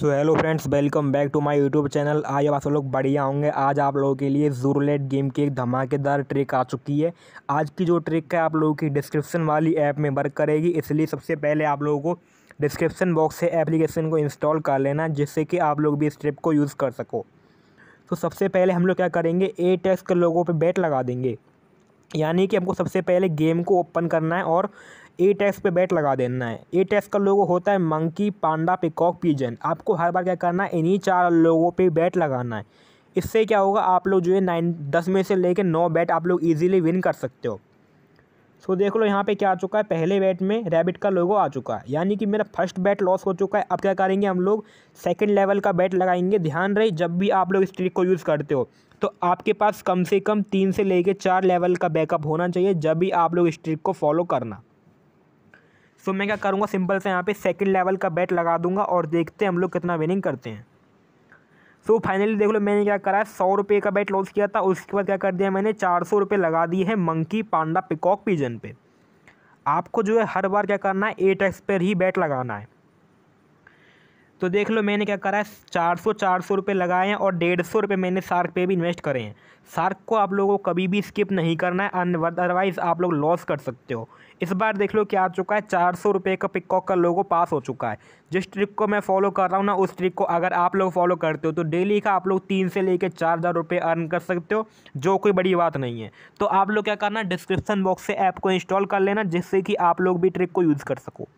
so hello friends welcome back to my YouTube channel आज आप सब लोग बढ़िया होंगे आज आप लोगों के लिए जूरलेट गेम की एक धमाकेदार ट्रिक आ चुकी है आज की जो ट्रिक है आप लोगों की डिस्क्रिप्शन वाली ऐप में वर्क करेगी इसलिए सबसे पहले आप लोगों को डिस्क्रिप्शन बॉक्स से एप्लीकेशन को इंस्टॉल कर लेना जिससे कि आप लोग भी इस ट्रिप को यूज़ कर सको तो सबसे पहले हम लोग क्या करेंगे ए टेक्स के लोगों पर बैट लगा देंगे यानी कि हमको सबसे पहले गेम को ओपन करना है और ए टैक्स पे बैट लगा देना है ए टैक्स का लोगो होता है मंकी पांडा पिकॉक पीजन आपको हर बार क्या करना है इन्हीं चार लोगों पे बैट लगाना है इससे क्या होगा आप लोग जो है नाइन दस में से लेकर नौ बैट आप लोग इजीली विन कर सकते हो सो देख लो यहाँ पे क्या आ चुका है पहले बैट में रैबिट का लोगो आ चुका है यानी कि मेरा फर्स्ट बैट लॉस हो चुका है अब क्या करेंगे हम लोग सेकेंड लेवल का बैट लगाएंगे ध्यान रहे जब भी आप लोग इस ट्रिक को यूज़ करते हो तो आपके पास कम से कम तीन से लेके चार लेवल का बैकअप होना चाहिए जब भी आप लोग इस ट्रिक को फॉलो करना सो तो मैं क्या करूँगा सिंपल से यहाँ पे सेकंड लेवल का बैट लगा दूंगा और देखते हैं हम लोग कितना विनिंग करते हैं सो so, फाइनली देख लो मैंने क्या करा है सौ रुपये का बैट लॉस किया था उसके बाद क्या कर दिया मैंने चार सौ रुपये लगा दिए हैं मंकी पांडा पिकॉक पिजन पे आपको जो है हर बार क्या करना है एट एक्स पर ही बैट लगाना है तो देख लो मैंने क्या करा है चार सौ चार सौ रुपये लगाए हैं और डेढ़ सौ रुपये मैंने सार्क पे भी इन्वेस्ट करे हैं सार्क को आप लोगों को कभी भी स्किप नहीं करना है अदरवाइज़ आप लोग लॉस कर सकते हो इस बार देख लो क्या आ चुका है चार सौ रुपये का पिकॉक का लोगो पास हो चुका है जिस ट्रिक को मैं फॉलो कर रहा हूँ ना उस ट्रिक को अगर आप लोग फॉलो करते हो तो डेली का आप लोग तीन से लेकर चार हज़ार रुपये अर्न कर सकते हो जो कोई बड़ी बात नहीं है तो आप लोग क्या करना डिस्क्रिप्सन बॉक्स से ऐप को इंस्टॉल कर लेना जिससे कि आप लोग भी ट्रिक को यूज़ कर सको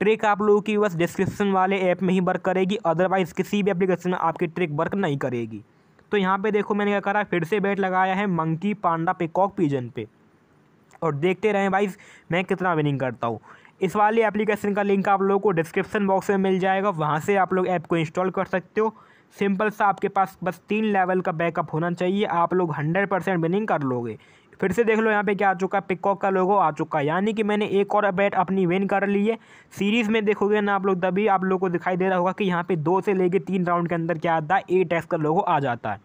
ट्रिक आप लोगों की बस डिस्क्रिप्शन वाले ऐप में ही वर्क करेगी अदरवाइज़ किसी भी एप्लीकेशन में आपकी ट्रिक वर्क नहीं करेगी तो यहाँ पे देखो मैंने क्या करा फिर से बैट लगाया है मंकी पांडा पिकॉक पीजन पे और देखते रहें भाई मैं कितना विनिंग करता हूँ इस वाली एप्लीकेशन का लिंक आप लोगों को डिस्क्रिप्शन बॉक्स में मिल जाएगा वहाँ से आप लोग ऐप को इंस्टॉल कर सकते हो सिंपल सा आपके पास बस तीन लेवल का बैकअप होना चाहिए आप लोग हंड्रेड परसेंट विनिंग कर लोगे फिर से देख लो यहाँ पे क्या आ चुका है पिकॉक का लोगो आ चुका है यानी कि मैंने एक और बैट अपनी विन कर ली है सीरीज़ में देखोगे ना आप लोग तभी आप लोग को दिखाई दे रहा होगा कि यहाँ पे दो से लेके तीन राउंड के अंदर क्या आता है एट टेस्ट का लोगो आ जाता है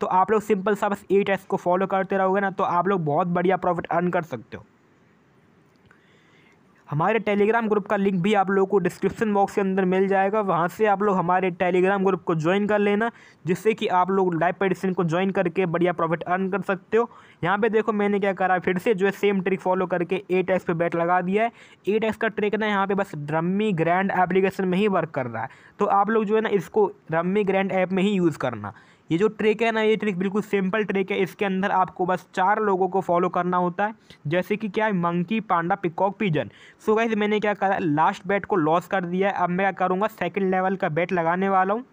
तो आप लोग सिंपल सा बस एट टेस्ट को फॉलो करते रहोगे ना तो आप लोग बहुत बढ़िया प्रॉफिट अर्न कर सकते हो हमारे टेलीग्राम ग्रुप का लिंक भी आप लोगों को डिस्क्रिप्शन बॉक्स के अंदर मिल जाएगा वहाँ से आप लोग हमारे टेलीग्राम ग्रुप को ज्वाइन कर लेना जिससे कि आप लोग लाइव पेडिसन को ज्वाइन करके बढ़िया प्रॉफिट अर्न कर सकते हो यहाँ पे देखो मैंने क्या करा फिर से जो है सेम ट्रिक फॉलो करके एट एक्स पे बैट लगा दिया है एट एक्स का ट्रिक ना यहाँ पर बस रम्मी ग्रैंड एप्लीकेशन में ही वर्क कर रहा है तो आप लोग जो है ना इसको रम्मी ग्रैंड ऐप में ही यूज़ करना ये जो ट्रिक है ना ये ट्रिक बिल्कुल सिंपल ट्रिक है इसके अंदर आपको बस चार लोगों को फॉलो करना होता है जैसे कि क्या है monkey panda peacock pigeon so guys मैंने क्या करा लास्ट बैट को लॉस कर दिया है अब मैं क्या करूँगा सेकेंड लेवल का बैट लगाने वाला हूँ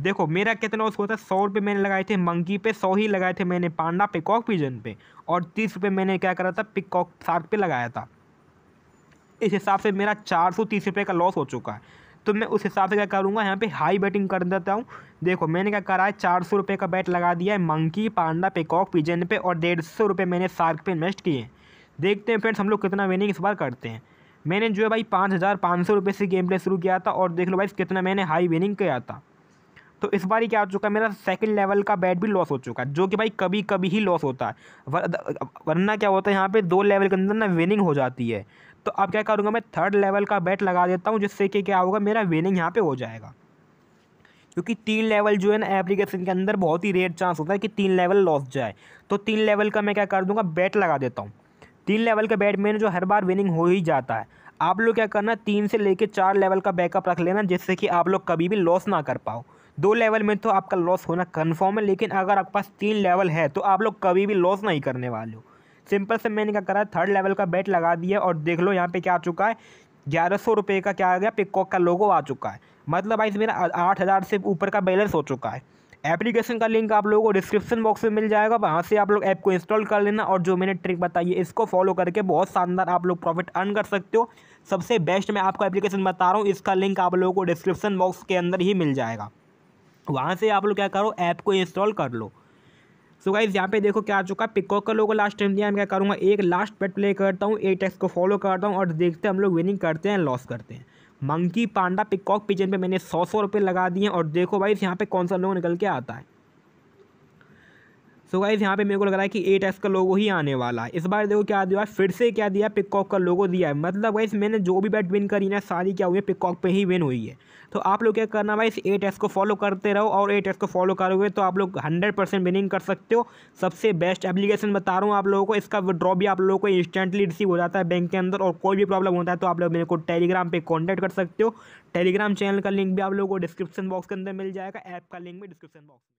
देखो मेरा कितना उसको था सौ रुपये मैंने लगाए थे मंकी पे सौ ही लगाए थे मैंने पांडा पिकॉक पिजन पे और तीस रुपये मैंने क्या करा था पिकॉक सार्क पे लगाया था इस हिसाब से मेरा चार सौ तीस रुपये का लॉस हो चुका है तो मैं उस हिसाब से क्या करूँगा यहाँ पे हाई बैटिंग कर देता हूँ देखो मैंने क्या करा है चार सौ रुपये का बैट लगा दिया है मंकी पांडा पेकॉक पिजन पे और डेढ़ सौ रुपये मैंने सार्क पे इन्वेस्ट किए देखते हैं फ्रेंड्स हम लोग कितना विनिंग इस बार करते हैं मैंने जो है भाई पाँच हज़ार पाँच सौ रुपये से गेम प्ले शुरू किया था और देख लो भाई कितना मैंने हाई विनिंग किया था तो इस बार ही क्या हो चुका है मेरा सेकंड लेवल का बैट भी लॉस हो चुका है जो कि भाई कभी कभी ही लॉस होता है वरना क्या होता है यहाँ पे दो लेवल के अंदर ना विनिंग हो जाती है तो अब क्या करूँगा मैं थर्ड लेवल का बैट लगा देता हूँ जिससे कि क्या होगा मेरा विनिंग यहाँ पर हो जाएगा क्योंकि तीन लेवल जो है ना एप्लीकेशन के अंदर बहुत ही रेयर चांस होता है कि तीन लेवल लॉस जाए तो तीन लेवल का मैं क्या कर दूँगा बैट लगा देता हूँ तीन लेवल का बैट मैंने जो हर बार विनिंग हो ही जाता है आप लोग क्या करना तीन से लेकर चार लेवल का बैकअप रख लेना जिससे कि आप लोग कभी भी लॉस ना कर पाओ दो लेवल में तो आपका लॉस होना कन्फर्म है लेकिन अगर आपके पास तीन लेवल है तो आप लोग कभी भी लॉस नहीं करने वाले हो सिंपल से मैंने क्या करा थर्ड लेवल का बैट लगा दिया और देख लो यहाँ पे क्या आ चुका है ग्यारह सौ रुपये का क्या आ गया पिकॉक का लोगो आ चुका है मतलब भाई मेरा आठ हज़ार से ऊपर का बैलेंस हो चुका है एप्लीकेशन का लिंक आप लोगों को डिस्क्रिप्शन बॉक्स में मिल जाएगा वहाँ से आप लोग ऐप को इंस्टॉल कर लेना और जो मैंने ट्रिक बताई है इसको फॉलो करके बहुत शानदार आप लोग प्रॉफिट अर्न कर सकते हो सबसे बेस्ट मैं आपको एप्लीकेशन बता रहा हूँ इसका लिंक आप लोगों को डिस्क्रिप्शन बॉक्स के अंदर ही मिल जाएगा वहाँ से आप लोग क्या करो ऐप को इंस्टॉल कर लो सो so गाइज़ यहाँ पे देखो क्या आ चुका है पिकॉक का लोगों लास्ट टाइम दिया मैं क्या करूँगा एक लास्ट बेट प्ले करता हूँ एक टेक्स को फॉलो करता हूँ और देखते हम लोग विनिंग करते हैं लॉस करते हैं मंकी पांडा पिकॉक पिजन पे मैंने सौ सौ रुपये लगा दिए और देखो भाई यहाँ पे कौन सा लोग निकल के आता है सो गाइज यहाँ पे मेरे को लग रहा है कि एट एक्स का लोगो ही आने वाला है इस बार देखो क्या दिया फिर से क्या दिया पिकॉक का लोगो दिया है मतलब वाइस मैंने जो भी बैट विन करी ना सारी क्या हुई है पिकॉक पे ही विन हुई है तो आप लोग क्या करना भाई इस एट एस को फॉलो करते रहो और एट एस को फॉलो करोगे तो आप लोग हंड्रेड परसेंट विनिंग कर सकते हो सबसे बेस्ट एप्लीकेशन बता रहा हूँ आप लोगों को इसका विड्रॉ भी आप लोगों को इंस्टेंटली रिसीव हो जाता है बैंक के अंदर और कोई भी प्रॉब्लम होता है तो आप लोग मेरे को टेलीग्राम पर कॉन्टैक्ट कर सकते हो टेलीग्राम चैनल का लिंक भी आप लोगों को डिस्क्रिप्शन बॉक्स के अंदर मिल जाएगा ऐप का लिंक भी डिस्क्रिप्शन बॉक्स